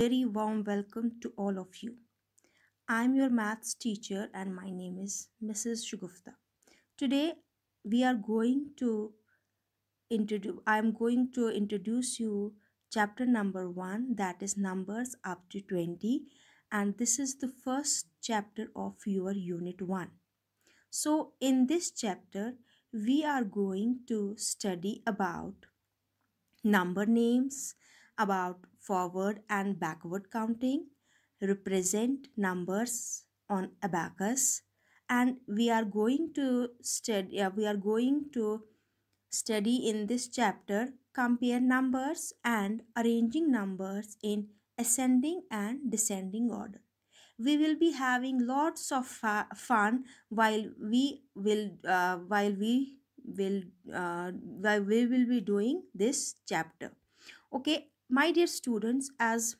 very warm welcome to all of you. I'm your maths teacher and my name is Mrs. Shugufta. Today we are going to introduce I'm going to introduce you chapter number 1 that is numbers up to 20 and this is the first chapter of your unit 1. So in this chapter we are going to study about number names, about forward and backward counting, represent numbers on abacus and we are going to study uh, we are going to study in this chapter compare numbers and arranging numbers in ascending and descending order we will be having lots of fun while we will uh, while we will uh, while we will be doing this chapter okay my dear students as